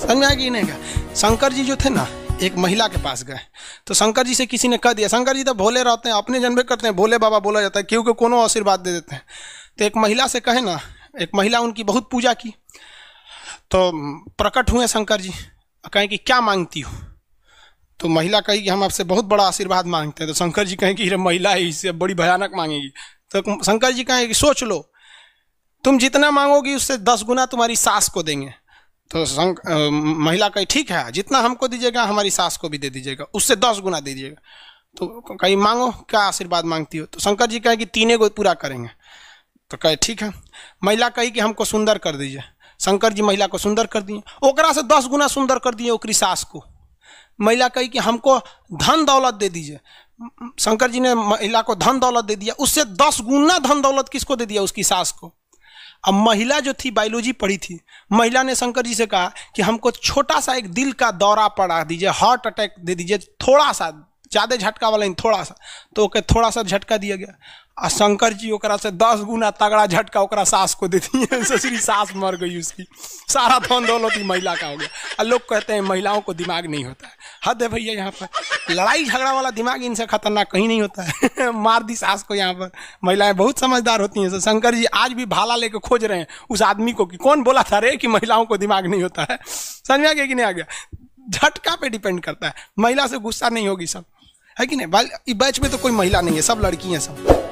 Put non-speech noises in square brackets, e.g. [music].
समझ में आएगी नहीं गया शंकर जी जो थे ना एक महिला के पास गए तो शंकर जी से किसी ने कह दिया शंकर जी तो भोले रहते हैं अपने जन्मे करते हैं भोले बाबा बोला जाता है क्योंकि कोनो आशीर्वाद दे देते हैं तो एक महिला से कहे ना एक महिला उनकी बहुत पूजा की तो प्रकट हुए शंकर जी कहें कि क्या मांगती हो तो महिला कही कि हम आपसे बहुत बड़ा आशीर्वाद मांगते हैं तो शंकर जी कहें कि महिला है इससे बड़ी भयानक मांगेगी तो शंकर जी कहें कि सोच लो तुम जितना मांगोगी उससे दस गुना तुम्हारी सास को देंगे तो संग, आ, महिला कही ठीक है जितना हमको दीजिएगा हमारी सास को भी दे दीजिएगा उससे दस गुना दे दीजिएगा तो कहीं मांगो क्या आशीर्वाद मांगती हो तो शंकर जी कहे कि तीने गो पूरा करेंगे तो कहे ठीक है महिला कही कि हमको सुंदर कर दीजिए शंकर जी महिला को सुंदर कर दिए ओकरा से दस गुना सुंदर कर दिए ओकरी सास को महिला कही कि हमको धन दौलत दे दीजिए शंकर जी ने महिला को धन दौलत दे दिया उससे दस गुना धन दौलत किसको दे दिया उसकी सास को अब महिला जो थी बायोलॉजी पढ़ी थी महिला ने शंकर जी से कहा कि हमको छोटा सा एक दिल का दौरा पड़ा दीजिए हार्ट अटैक दे दीजिए थोड़ा सा ज़्यादा झटका वाला नहीं थोड़ा सा तो ओके थोड़ा सा झटका दिया गया और शंकर जी ओकरा से दस गुना तगड़ा झटका ओकरा सास को दे दिए ससुरी सास मर गई उसकी सारा धन दौलत ही महिला का हो गया और लोग कहते हैं महिलाओं को दिमाग नहीं होता है हद हाँ है भैया यहाँ पर लड़ाई झगड़ा वाला दिमाग इनसे खतरनाक कहीं नहीं होता है [laughs] मार दी सास को यहाँ पर महिलाएं बहुत समझदार होती हैं शंकर जी आज भी भाला लेकर खोज रहे हैं उस आदमी को कि कौन बोला था रे कि महिलाओं को दिमाग नहीं होता है समझ में आ गया कि नहीं आ गया झटका पे डिपेंड करता है महिला से गुस्सा नहीं होगी सब है कि नहीं बैच में तो कोई महिला नहीं है सब लड़की हैं सब